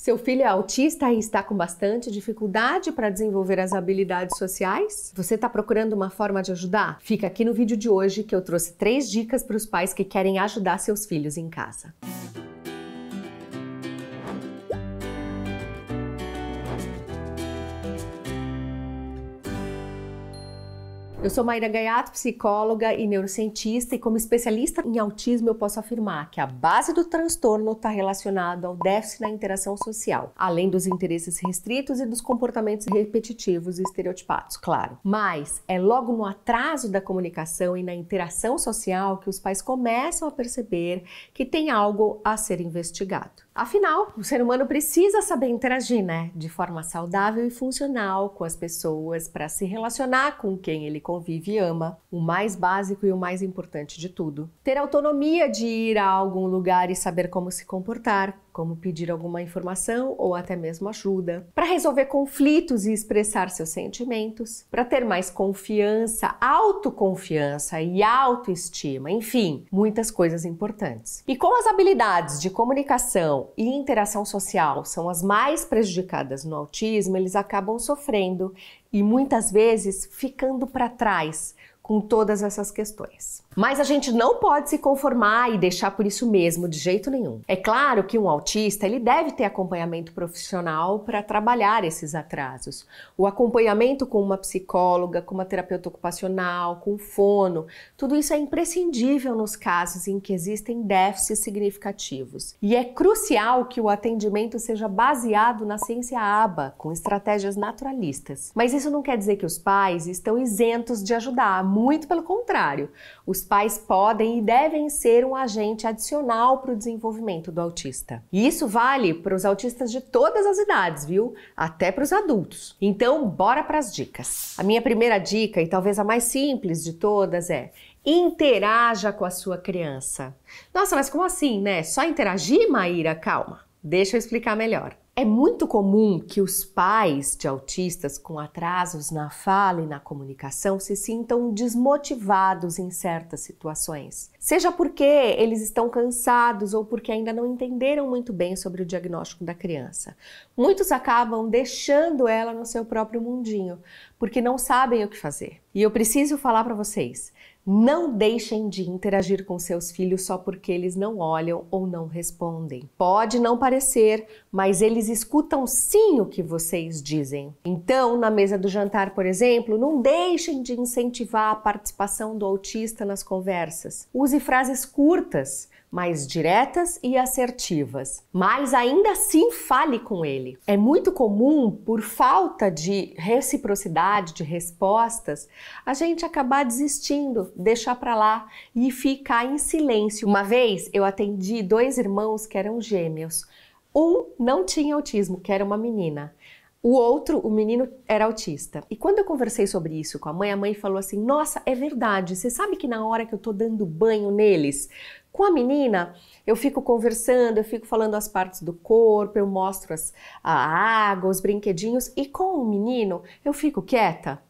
Seu filho é autista e está com bastante dificuldade para desenvolver as habilidades sociais? Você está procurando uma forma de ajudar? Fica aqui no vídeo de hoje que eu trouxe três dicas para os pais que querem ajudar seus filhos em casa. Eu sou Maíra Gaiato, psicóloga e neurocientista, e como especialista em autismo, eu posso afirmar que a base do transtorno está relacionada ao déficit na interação social, além dos interesses restritos e dos comportamentos repetitivos e estereotipados, claro. Mas é logo no atraso da comunicação e na interação social que os pais começam a perceber que tem algo a ser investigado. Afinal, o ser humano precisa saber interagir, né? De forma saudável e funcional com as pessoas para se relacionar com quem ele convive e ama. O mais básico e o mais importante de tudo. Ter autonomia de ir a algum lugar e saber como se comportar como pedir alguma informação ou até mesmo ajuda, para resolver conflitos e expressar seus sentimentos, para ter mais confiança, autoconfiança e autoestima, enfim, muitas coisas importantes. E como as habilidades de comunicação e interação social são as mais prejudicadas no autismo, eles acabam sofrendo e muitas vezes ficando para trás com todas essas questões. Mas a gente não pode se conformar e deixar por isso mesmo, de jeito nenhum. É claro que um autista ele deve ter acompanhamento profissional para trabalhar esses atrasos. O acompanhamento com uma psicóloga, com uma terapeuta ocupacional, com fono, tudo isso é imprescindível nos casos em que existem déficits significativos. E é crucial que o atendimento seja baseado na ciência aba, com estratégias naturalistas. Mas isso não quer dizer que os pais estão isentos de ajudar, muito pelo contrário. Os pais podem e devem ser um agente adicional para o desenvolvimento do autista. E isso vale para os autistas de todas as idades, viu? Até para os adultos. Então, bora para as dicas. A minha primeira dica, e talvez a mais simples de todas, é interaja com a sua criança. Nossa, mas como assim, né? Só interagir, Maíra? Calma, deixa eu explicar melhor. É muito comum que os pais de autistas com atrasos na fala e na comunicação se sintam desmotivados em certas situações, seja porque eles estão cansados ou porque ainda não entenderam muito bem sobre o diagnóstico da criança. Muitos acabam deixando ela no seu próprio mundinho, porque não sabem o que fazer. E eu preciso falar para vocês, não deixem de interagir com seus filhos só porque eles não olham ou não respondem. Pode não parecer, mas eles escutam sim o que vocês dizem. Então, na mesa do jantar, por exemplo, não deixem de incentivar a participação do autista nas conversas. Use frases curtas, mais diretas e assertivas, mas ainda assim fale com ele. É muito comum, por falta de reciprocidade de respostas, a gente acabar desistindo, deixar para lá e ficar em silêncio. Uma vez eu atendi dois irmãos que eram gêmeos. Um não tinha autismo, que era uma menina. O outro, o menino, era autista. E quando eu conversei sobre isso com a mãe, a mãe falou assim: Nossa, é verdade. Você sabe que na hora que eu tô dando banho neles, com a menina, eu fico conversando, eu fico falando as partes do corpo, eu mostro as, a água, os brinquedinhos, e com o menino, eu fico quieta.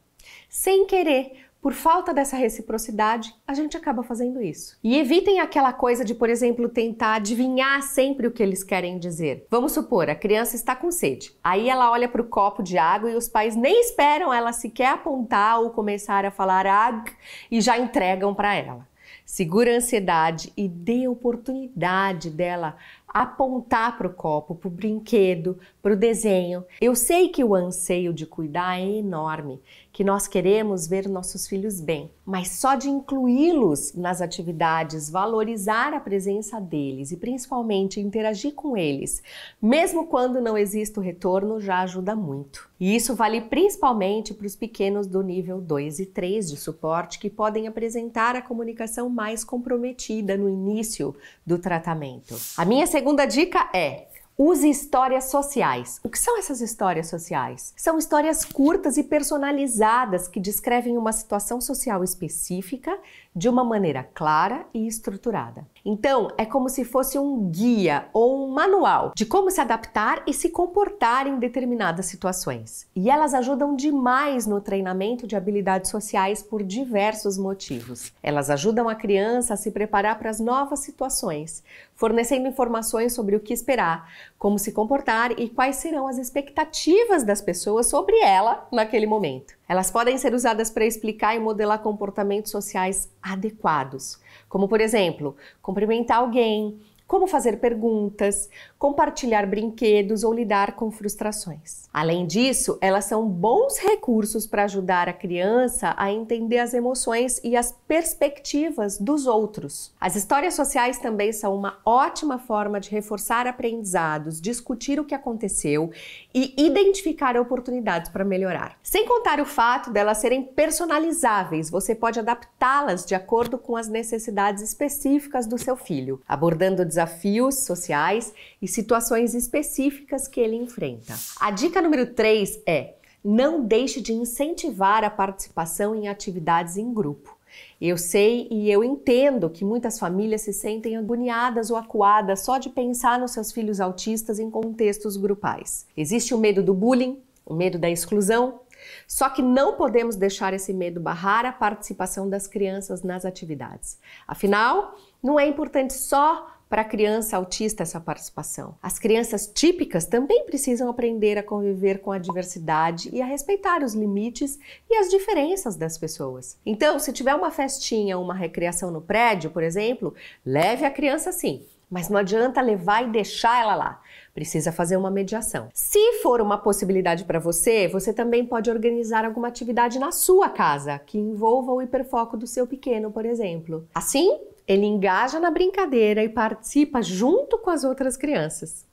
Sem querer, por falta dessa reciprocidade, a gente acaba fazendo isso. E evitem aquela coisa de, por exemplo, tentar adivinhar sempre o que eles querem dizer. Vamos supor, a criança está com sede. Aí ela olha para o copo de água e os pais nem esperam ela sequer apontar ou começar a falar água e já entregam para ela. Segura a ansiedade e dê oportunidade dela apontar para o copo, para o brinquedo, para o desenho. Eu sei que o anseio de cuidar é enorme, que nós queremos ver nossos filhos bem, mas só de incluí-los nas atividades, valorizar a presença deles e principalmente interagir com eles, mesmo quando não existe o retorno, já ajuda muito. E isso vale principalmente para os pequenos do nível 2 e 3 de suporte que podem apresentar a comunicação mais comprometida no início do tratamento. A minha segunda dica é Use histórias sociais. O que são essas histórias sociais? São histórias curtas e personalizadas que descrevem uma situação social específica de uma maneira clara e estruturada. Então, é como se fosse um guia ou um manual de como se adaptar e se comportar em determinadas situações. E elas ajudam demais no treinamento de habilidades sociais por diversos motivos. Elas ajudam a criança a se preparar para as novas situações, fornecendo informações sobre o que esperar, como se comportar e quais serão as expectativas das pessoas sobre ela naquele momento. Elas podem ser usadas para explicar e modelar comportamentos sociais adequados, como, por exemplo, cumprimentar alguém, como fazer perguntas, compartilhar brinquedos ou lidar com frustrações. Além disso, elas são bons recursos para ajudar a criança a entender as emoções e as perspectivas dos outros. As histórias sociais também são uma ótima forma de reforçar aprendizados, discutir o que aconteceu e identificar oportunidades para melhorar. Sem contar o fato delas serem personalizáveis, você pode adaptá-las de acordo com as necessidades específicas do seu filho, abordando desafios desafios sociais e situações específicas que ele enfrenta. A dica número 3 é: não deixe de incentivar a participação em atividades em grupo. Eu sei e eu entendo que muitas famílias se sentem agoniadas ou acuadas só de pensar nos seus filhos autistas em contextos grupais. Existe o medo do bullying, o medo da exclusão, só que não podemos deixar esse medo barrar a participação das crianças nas atividades. Afinal, não é importante só para a criança autista essa participação. As crianças típicas também precisam aprender a conviver com a diversidade e a respeitar os limites e as diferenças das pessoas. Então, se tiver uma festinha, ou uma recreação no prédio, por exemplo, leve a criança sim, mas não adianta levar e deixar ela lá. Precisa fazer uma mediação. Se for uma possibilidade para você, você também pode organizar alguma atividade na sua casa que envolva o hiperfoco do seu pequeno, por exemplo. Assim, ele engaja na brincadeira e participa junto com as outras crianças.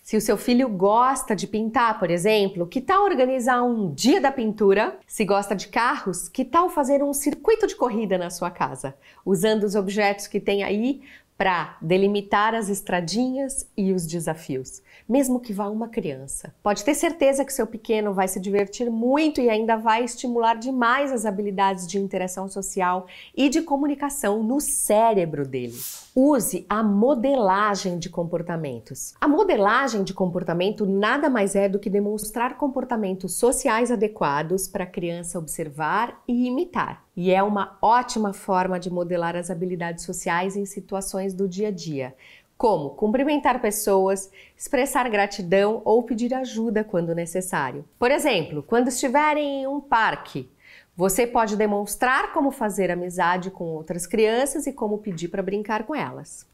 Se o seu filho gosta de pintar, por exemplo, que tal organizar um dia da pintura? Se gosta de carros, que tal fazer um circuito de corrida na sua casa, usando os objetos que tem aí para delimitar as estradinhas e os desafios. Mesmo que vá uma criança, pode ter certeza que seu pequeno vai se divertir muito e ainda vai estimular demais as habilidades de interação social e de comunicação no cérebro dele. Use a modelagem de comportamentos. A modelagem de comportamento nada mais é do que demonstrar comportamentos sociais adequados para a criança observar e imitar e é uma ótima forma de modelar as habilidades sociais em situações do dia a dia, como cumprimentar pessoas, expressar gratidão ou pedir ajuda quando necessário. Por exemplo, quando estiverem em um parque, você pode demonstrar como fazer amizade com outras crianças e como pedir para brincar com elas.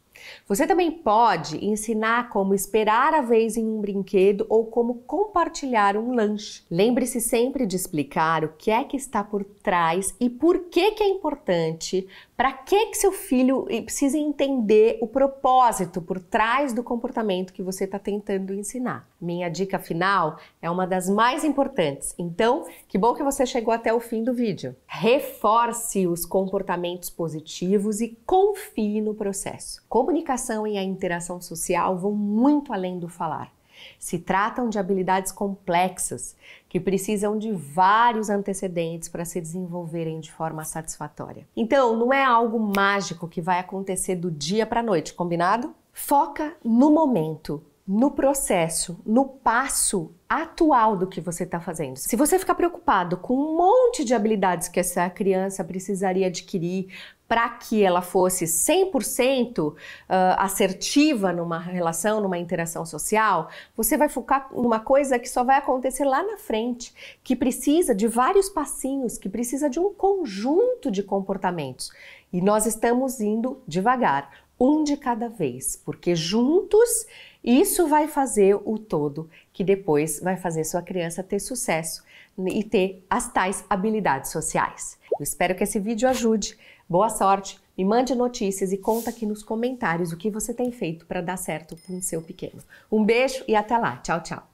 Você também pode ensinar como esperar a vez em um brinquedo ou como compartilhar um lanche. Lembre-se sempre de explicar o que é que está por trás e por que, que é importante para que que seu filho precisa entender o propósito por trás do comportamento que você está tentando ensinar? Minha dica final é uma das mais importantes. Então, que bom que você chegou até o fim do vídeo. Reforce os comportamentos positivos e confie no processo. Comunicação e a interação social vão muito além do falar. Se tratam de habilidades complexas que precisam de vários antecedentes para se desenvolverem de forma satisfatória. Então, não é algo mágico que vai acontecer do dia para a noite, combinado? Foca no momento, no processo, no passo atual do que você está fazendo. Se você ficar preocupado com um monte de habilidades que essa criança precisaria adquirir para que ela fosse 100% ah, assertiva numa relação, numa interação social, você vai focar numa coisa que só vai acontecer lá na frente, que precisa de vários passinhos, que precisa de um conjunto de comportamentos. E nós estamos indo devagar, um de cada vez, porque juntos isso vai fazer o todo que depois vai fazer sua criança ter sucesso e ter as tais habilidades sociais. Eu espero que esse vídeo ajude. Boa sorte, me mande notícias e conta aqui nos comentários o que você tem feito para dar certo com o seu pequeno. Um beijo e até lá. Tchau, tchau.